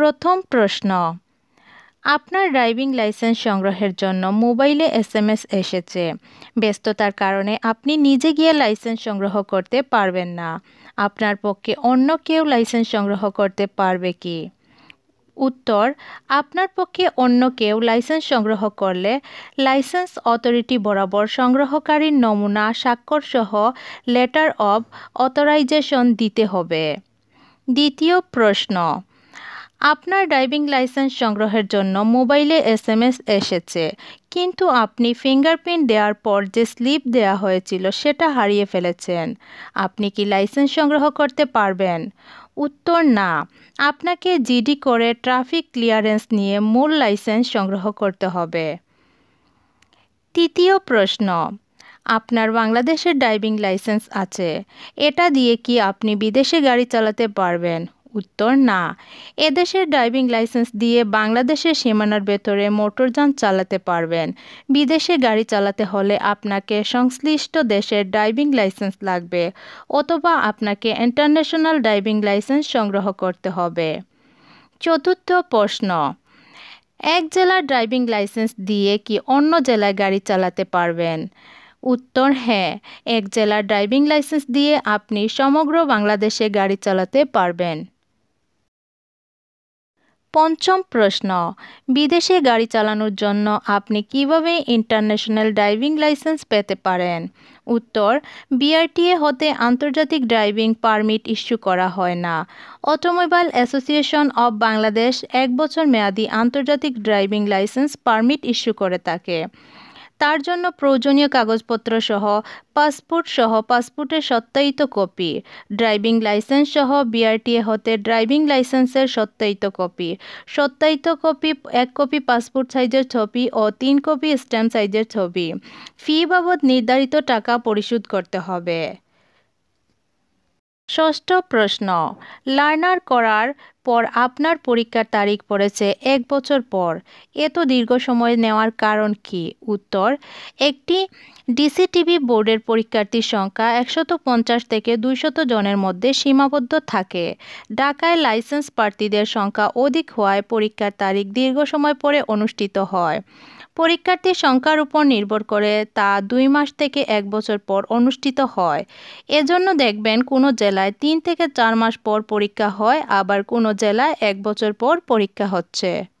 প্রথম প্রশ্ন আপনার ড্রাইভিং লাইসেন্স সংগ্রহের জন্য মোবাইলে এস এম এস এসেছে ব্যস্ততার কারণে আপনি নিজে গিয়ে লাইসেন্স সংগ্রহ করতে পারবেন না আপনার পক্ষে অন্য কেউ লাইসেন্স সংগ্রহ করতে পারবে কি উত্তর আপনার পক্ষে অন্য কেউ লাইসেন্স সংগ্রহ করলে লাইসেন্স অথরিটি বরাবর সংগ্রহকারীর নমুনা স্বাক্ষরসহ লেটার অব অথরাইজেশন দিতে হবে দ্বিতীয় প্রশ্ন আপনার ড্রাইভিং লাইসেন্স সংগ্রহের জন্য মোবাইলে এস এম এস এসেছে কিন্তু আপনি ফিঙ্গারপ্রিন্ট দেওয়ার পর যে স্লিপ দেওয়া হয়েছিল সেটা হারিয়ে ফেলেছেন আপনি কি লাইসেন্স সংগ্রহ করতে পারবেন উত্তর না আপনাকে জিডি করে ট্রাফিক ক্লিয়ারেন্স নিয়ে মূল লাইসেন্স সংগ্রহ করতে হবে তৃতীয় প্রশ্ন আপনার বাংলাদেশের ড্রাইভিং লাইসেন্স আছে এটা দিয়ে কি আপনি বিদেশে গাড়ি চালাতে পারবেন উত্তর না এদেশের ড্রাইভিং লাইসেন্স দিয়ে বাংলাদেশের সীমানার ভেতরে মোটরযান চালাতে পারবেন বিদেশে গাড়ি চালাতে হলে আপনাকে সংশ্লিষ্ট দেশের ড্রাইভিং লাইসেন্স লাগবে অথবা আপনাকে ইন্টারন্যাশনাল ড্রাইভিং লাইসেন্স সংগ্রহ করতে হবে চতুর্থ প্রশ্ন এক জেলার ড্রাইভিং লাইসেন্স দিয়ে কি অন্য জেলায় গাড়ি চালাতে পারবেন উত্তর হ্যাঁ এক জেলার ড্রাইভিং লাইসেন্স দিয়ে আপনি সমগ্র বাংলাদেশে গাড়ি চালাতে পারবেন পঞ্চম প্রশ্ন বিদেশে গাড়ি চালানোর জন্য আপনি কিভাবে ইন্টারন্যাশনাল ড্রাইভিং লাইসেন্স পেতে পারেন উত্তর বিআরটিএ হতে আন্তর্জাতিক ড্রাইভিং পারমিট ইস্যু করা হয় না অটোমোবাইল অ্যাসোসিয়েশন অব বাংলাদেশ এক বছর মেয়াদি আন্তর্জাতিক ড্রাইভিং লাইসেন্স পারমিট ইস্যু করে থাকে তার জন্য প্রয়োজনীয় কাগজপত্র সহ পাসপোর্ট সহ পাসপোর্টের সত্যায়িত কপি ড্রাইভিং লাইসেন্স সহ বিআরটিএ হতে ড্রাইভিং লাইসেন্সের সত্যায়িত কপি সত্যায়িত কপি এক কপি পাসপোর্ট সাইজের ছবি ও তিন কপি স্ট্যাম্প সাইজের ছবি ফি বাবদ নির্ধারিত টাকা পরিশোধ করতে হবে ষষ্ঠ প্রশ্ন লার্নার করার পর আপনার পরীক্ষার তারিখ পড়েছে এক বছর পর এত দীর্ঘ সময় নেওয়ার কারণ কি উত্তর একটি ডিসিটিভি বোর্ডের পরীক্ষার্থীর সংখ্যা একশত পঞ্চাশ থেকে দুইশত জনের মধ্যে সীমাবদ্ধ থাকে ঢাকায় লাইসেন্স প্রার্থীদের সংখ্যা অধিক হওয়ায় পরীক্ষার তারিখ দীর্ঘ সময় পরে অনুষ্ঠিত হয় পরীক্ষার্থীর সংখ্যার উপর নির্ভর করে তা দুই মাস থেকে এক বছর পর অনুষ্ঠিত হয় এজন্য দেখবেন কোনো জেলায় তিন থেকে চার মাস পর পরীক্ষা হয় আবার কোনো জেলায় এক বছর পর পরীক্ষা হচ্ছে